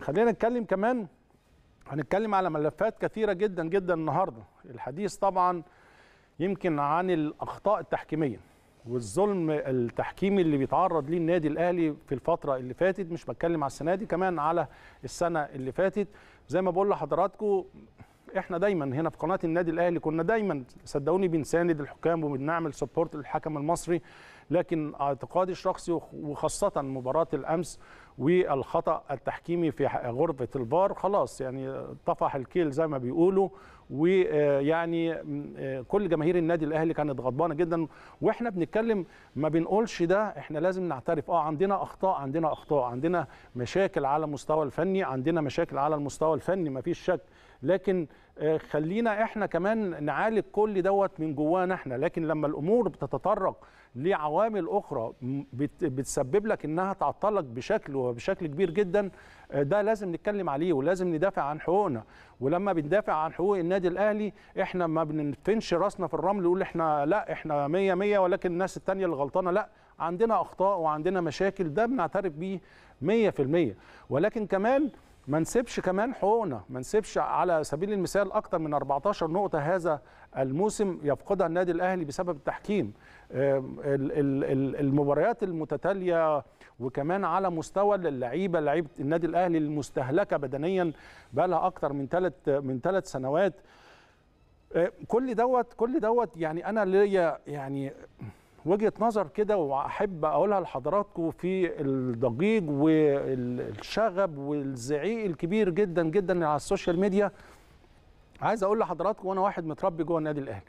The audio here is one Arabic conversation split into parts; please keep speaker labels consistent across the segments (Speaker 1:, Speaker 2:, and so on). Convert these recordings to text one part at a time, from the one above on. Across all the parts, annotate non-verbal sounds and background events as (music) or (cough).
Speaker 1: خلينا نتكلم كمان هنتكلم على ملفات كثيرة جدا جدا النهاردة الحديث طبعا يمكن عن الأخطاء التحكيمية والظلم التحكيمي اللي بيتعرض ليه النادي الأهلي في الفترة اللي فاتت مش بتكلم على السنة دي كمان على السنة اللي فاتت زي ما بقول لحضراتكم احنا دايما هنا في قناه النادي الاهلي كنا دايما صدقوني بنساند الحكام وبنعمل سبورت للحكم المصري لكن اعتقادي الشخصي وخاصه مباراه الامس والخطا التحكيمي في غرفه الفار خلاص يعني طفح الكيل زي ما بيقولوا ويعني كل جماهير النادي الاهلي كانت غضبانه جدا واحنا بنتكلم ما بنقولش ده احنا لازم نعترف اه عندنا اخطاء عندنا اخطاء عندنا مشاكل على المستوى الفني عندنا مشاكل على المستوى الفني ما فيش شك لكن آه، خلينا احنا كمان نعالج كل دوت من جوانا احنا لكن لما الامور بتتطرق لعوامل اخرى بتسبب لك انها تعطلك بشكل وبشكل كبير جدا آه، ده لازم نتكلم عليه ولازم ندافع عن حقوقنا ولما بندافع عن حقوق النادي الاهلي احنا ما بنفنش راسنا في الرمل نقول احنا لا احنا 100 100 ولكن الناس الثانيه اللي غلطانه لا عندنا اخطاء وعندنا مشاكل ده بنعترف بيه 100% ولكن كمان ما نسيبش كمان حقوقنا ما نسيبش على سبيل المثال اكتر من 14 نقطه هذا الموسم يفقدها النادي الاهلي بسبب التحكيم المباريات المتتاليه وكمان على مستوى اللعيبه لعيبه النادي الاهلي المستهلكه بدنيا بقى لها اكتر من ثلاث من ثلاث سنوات آه، كل دوت كل دوت يعني انا ليا يعني وجهه نظر كده واحب اقولها لحضراتكم في الضجيج والشغب والزعيق الكبير جدا جدا على السوشيال ميديا عايز اقول لحضراتكم وانا واحد متربي جوه النادي الاهلي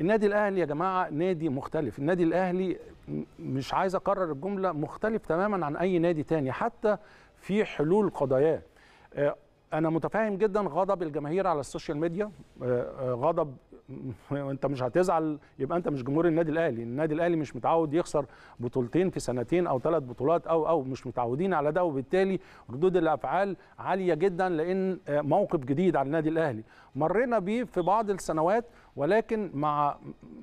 Speaker 1: النادي الاهلي يا جماعه نادي مختلف النادي الاهلي مش عايز اكرر الجمله مختلف تماما عن اي نادي تاني حتى في حلول قضاياه آه، انا متفاهم جدا غضب الجماهير على السوشيال ميديا آه، آه، غضب (laughs) انت مش هتزعل يبقى انت مش جمهور النادي الاهلي النادي الاهلي مش متعود يخسر بطولتين في سنتين او ثلاث بطولات او او مش متعودين على ده وبالتالي ردود الافعال عاليه جدا لان آه، موقف جديد على النادي الاهلي مرينا بيه في بعض السنوات ولكن مع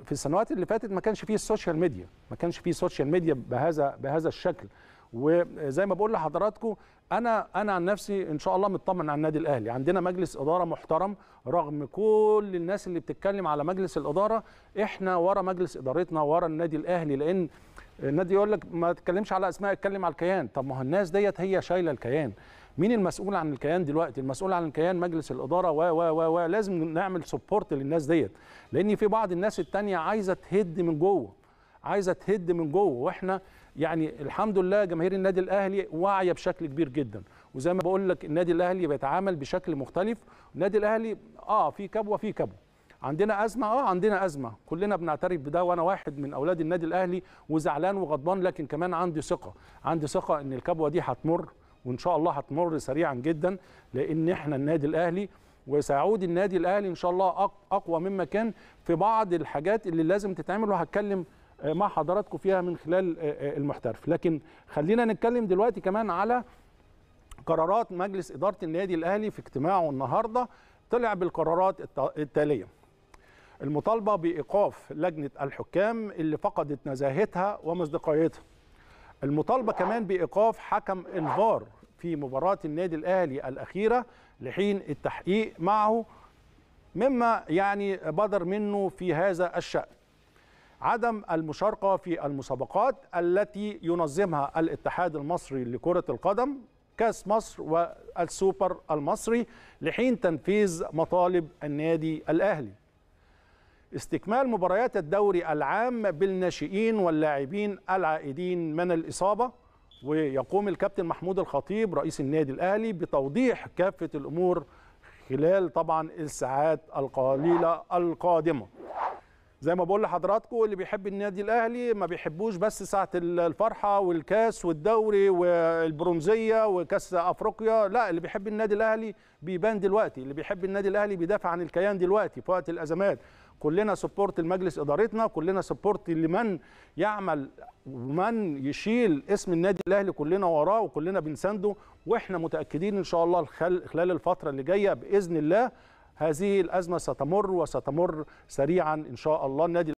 Speaker 1: في السنوات اللي فاتت ما كانش فيه السوشيال ميديا ما كانش فيه سوشيال ميديا بهذا بهذا الشكل وزي ما بقول لحضراتكم انا انا عن نفسي ان شاء الله مطمن على النادي الاهلي عندنا مجلس اداره محترم رغم كل الناس اللي بتتكلم على مجلس الاداره احنا ورا مجلس ادارتنا ورا النادي الاهلي لان النادي يقول لك ما تتكلمش على اسماء اتكلم على الكيان طب ما هو الناس ديت هي شايله الكيان مين المسؤول عن الكيان دلوقتي المسؤول عن الكيان مجلس الاداره و و و لازم نعمل سبورت للناس ديت لان في بعض الناس التانية عايزه تهد من جوه عايزه تهد من جوه واحنا يعني الحمد لله جماهير النادي الاهلي واعيه بشكل كبير جدا وزي ما بقول لك النادي الاهلي بيتعامل بشكل مختلف النادي الاهلي اه في كبوه في كبوه عندنا ازمه اه عندنا ازمه كلنا بنعترف بده وانا واحد من اولاد النادي الاهلي وزعلان وغضبان لكن كمان عندي ثقه عندي ثقه ان الكبوه دي هتمر وان شاء الله هتمر سريعا جدا لان احنا النادي الاهلي وسيعود النادي الاهلي ان شاء الله اقوى مما كان في بعض الحاجات اللي لازم تتعمل وهتكلم آه، مع حضراتكم فيها من خلال آه، آه، المحترف لكن خلينا نتكلم دلوقتي كمان على قرارات مجلس إدارة النادي الأهلي في اجتماعه النهاردة طلع بالقرارات التالية المطالبة بإيقاف لجنة الحكام اللي فقدت نزاهتها ومصداقيتها المطالبة كمان بإيقاف حكم الفار في مباراة النادي الأهلي الأخيرة لحين التحقيق معه مما يعني بدر منه في هذا الشأن عدم المشاركة في المسابقات التي ينظمها الاتحاد المصري لكرة القدم كاس مصر والسوبر المصري لحين تنفيذ مطالب النادي الأهلي استكمال مباريات الدوري العام بالناشئين واللاعبين العائدين من الإصابة ويقوم الكابتن محمود الخطيب رئيس النادي الأهلي بتوضيح كافة الأمور خلال طبعا الساعات القليلة القادمة زي ما بقول لحضراتكم اللي بيحب النادي الاهلي ما بيحبوش بس ساعه الفرحه والكاس والدوري والبرونزيه وكاس افريقيا لا اللي بيحب النادي الاهلي بيبان دلوقتي اللي بيحب النادي الاهلي بيدافع عن الكيان دلوقتي في وقت الازمات كلنا سبورت لمجلس ادارتنا كلنا سبورت لمن يعمل ومن يشيل اسم النادي الاهلي كلنا وراه وكلنا بنسانده واحنا متاكدين ان شاء الله خلال الفتره اللي جايه باذن الله هذه الأزمة ستمر وستمر سريعا إن شاء الله النادي